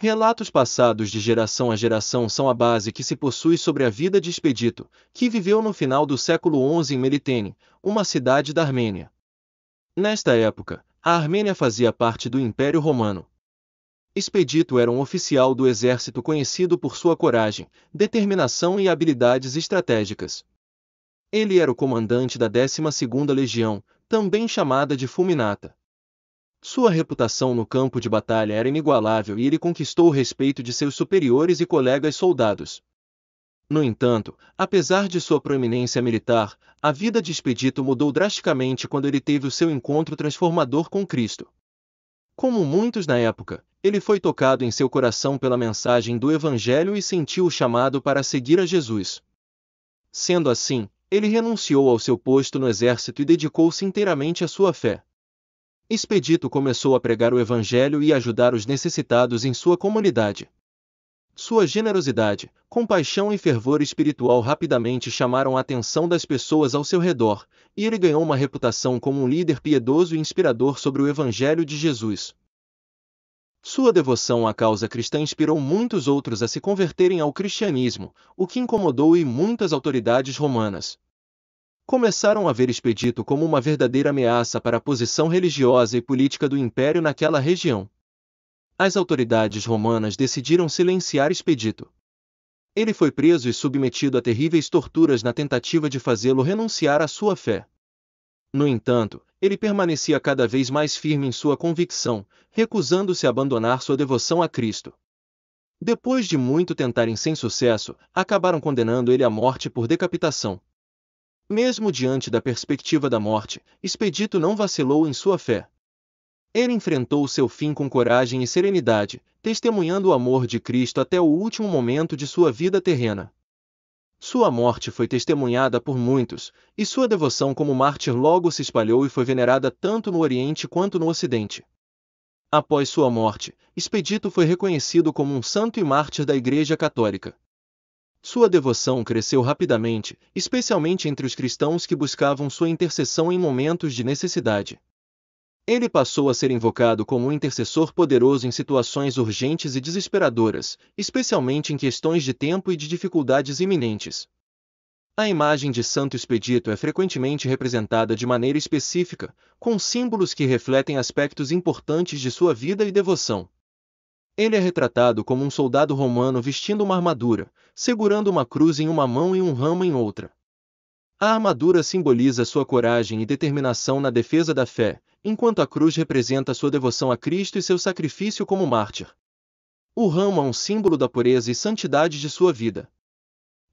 Relatos passados de geração a geração são a base que se possui sobre a vida de Expedito, que viveu no final do século XI em Melitene, uma cidade da Armênia. Nesta época, a Armênia fazia parte do Império Romano. Expedito era um oficial do exército conhecido por sua coragem, determinação e habilidades estratégicas. Ele era o comandante da 12ª Legião, também chamada de Fulminata. Sua reputação no campo de batalha era inigualável e ele conquistou o respeito de seus superiores e colegas soldados. No entanto, apesar de sua proeminência militar, a vida de Expedito mudou drasticamente quando ele teve o seu encontro transformador com Cristo. Como muitos na época, ele foi tocado em seu coração pela mensagem do Evangelho e sentiu o chamado para seguir a Jesus. Sendo assim, ele renunciou ao seu posto no exército e dedicou-se inteiramente à sua fé. Expedito começou a pregar o Evangelho e ajudar os necessitados em sua comunidade. Sua generosidade, compaixão e fervor espiritual rapidamente chamaram a atenção das pessoas ao seu redor, e ele ganhou uma reputação como um líder piedoso e inspirador sobre o Evangelho de Jesus. Sua devoção à causa cristã inspirou muitos outros a se converterem ao cristianismo, o que incomodou e muitas autoridades romanas começaram a ver Expedito como uma verdadeira ameaça para a posição religiosa e política do Império naquela região. As autoridades romanas decidiram silenciar Expedito. Ele foi preso e submetido a terríveis torturas na tentativa de fazê-lo renunciar à sua fé. No entanto, ele permanecia cada vez mais firme em sua convicção, recusando-se a abandonar sua devoção a Cristo. Depois de muito tentarem sem sucesso, acabaram condenando ele à morte por decapitação. Mesmo diante da perspectiva da morte, Expedito não vacilou em sua fé. Ele enfrentou seu fim com coragem e serenidade, testemunhando o amor de Cristo até o último momento de sua vida terrena. Sua morte foi testemunhada por muitos, e sua devoção como mártir logo se espalhou e foi venerada tanto no Oriente quanto no Ocidente. Após sua morte, Expedito foi reconhecido como um santo e mártir da Igreja Católica. Sua devoção cresceu rapidamente, especialmente entre os cristãos que buscavam sua intercessão em momentos de necessidade. Ele passou a ser invocado como um intercessor poderoso em situações urgentes e desesperadoras, especialmente em questões de tempo e de dificuldades iminentes. A imagem de Santo Expedito é frequentemente representada de maneira específica, com símbolos que refletem aspectos importantes de sua vida e devoção. Ele é retratado como um soldado romano vestindo uma armadura, segurando uma cruz em uma mão e um ramo em outra. A armadura simboliza sua coragem e determinação na defesa da fé, enquanto a cruz representa sua devoção a Cristo e seu sacrifício como mártir. O ramo é um símbolo da pureza e santidade de sua vida.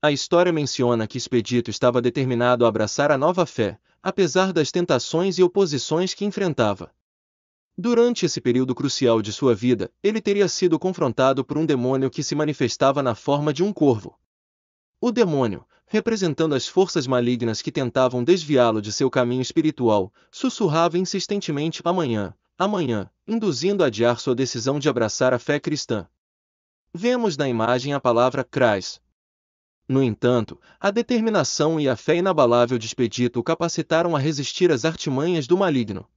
A história menciona que Expedito estava determinado a abraçar a nova fé, apesar das tentações e oposições que enfrentava. Durante esse período crucial de sua vida, ele teria sido confrontado por um demônio que se manifestava na forma de um corvo. O demônio, representando as forças malignas que tentavam desviá-lo de seu caminho espiritual, sussurrava insistentemente amanhã, amanhã, induzindo a adiar sua decisão de abraçar a fé cristã. Vemos na imagem a palavra Christ. No entanto, a determinação e a fé inabalável de Expedito o capacitaram a resistir às artimanhas do maligno.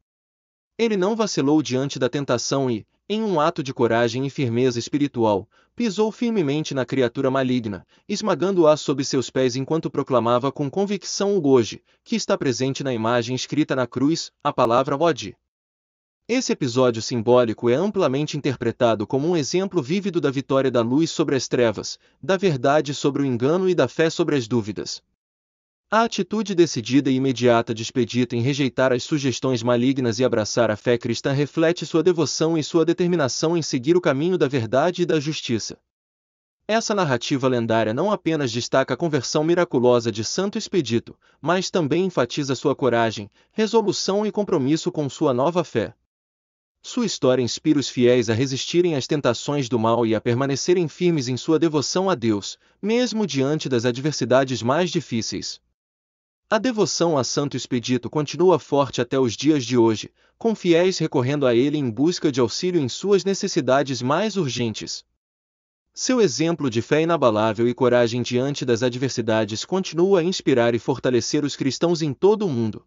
Ele não vacilou diante da tentação e, em um ato de coragem e firmeza espiritual, pisou firmemente na criatura maligna, esmagando-a sob seus pés enquanto proclamava com convicção o goje que está presente na imagem escrita na cruz, a palavra Odi. Esse episódio simbólico é amplamente interpretado como um exemplo vívido da vitória da luz sobre as trevas, da verdade sobre o engano e da fé sobre as dúvidas. A atitude decidida e imediata de Expedita em rejeitar as sugestões malignas e abraçar a fé cristã reflete sua devoção e sua determinação em seguir o caminho da verdade e da justiça. Essa narrativa lendária não apenas destaca a conversão miraculosa de Santo Expedito, mas também enfatiza sua coragem, resolução e compromisso com sua nova fé. Sua história inspira os fiéis a resistirem às tentações do mal e a permanecerem firmes em sua devoção a Deus, mesmo diante das adversidades mais difíceis. A devoção a Santo Expedito continua forte até os dias de hoje, com fiéis recorrendo a ele em busca de auxílio em suas necessidades mais urgentes. Seu exemplo de fé inabalável e coragem diante das adversidades continua a inspirar e fortalecer os cristãos em todo o mundo.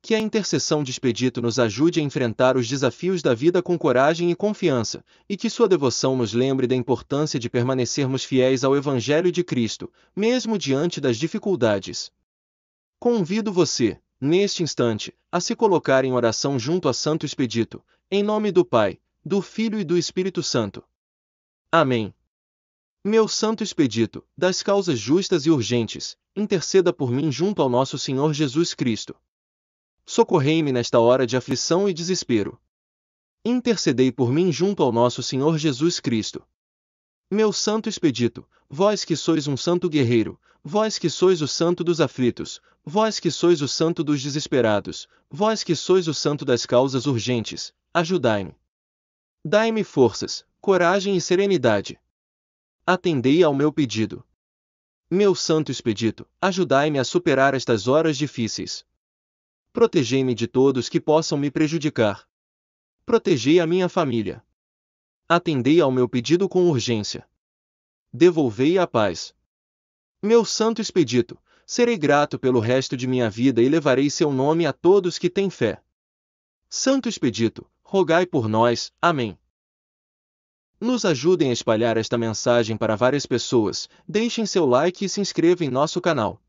Que a intercessão de Expedito nos ajude a enfrentar os desafios da vida com coragem e confiança, e que sua devoção nos lembre da importância de permanecermos fiéis ao Evangelho de Cristo, mesmo diante das dificuldades. Convido você, neste instante, a se colocar em oração junto a Santo Expedito, em nome do Pai, do Filho e do Espírito Santo. Amém. Meu Santo Expedito, das causas justas e urgentes, interceda por mim junto ao nosso Senhor Jesus Cristo. Socorrei-me nesta hora de aflição e desespero. Intercedei por mim junto ao nosso Senhor Jesus Cristo. Meu santo expedito, vós que sois um santo guerreiro, vós que sois o santo dos aflitos, vós que sois o santo dos desesperados, vós que sois o santo das causas urgentes, ajudai-me. Dai-me forças, coragem e serenidade. Atendei ao meu pedido. Meu santo expedito, ajudai-me a superar estas horas difíceis. Protegei-me de todos que possam me prejudicar. Protegei a minha família atendei ao meu pedido com urgência. Devolvei a paz. Meu santo expedito, serei grato pelo resto de minha vida e levarei seu nome a todos que têm fé. Santo Expedito, rogai por nós. Amém. Nos ajudem a espalhar esta mensagem para várias pessoas, deixem seu like e se inscrevam em nosso canal.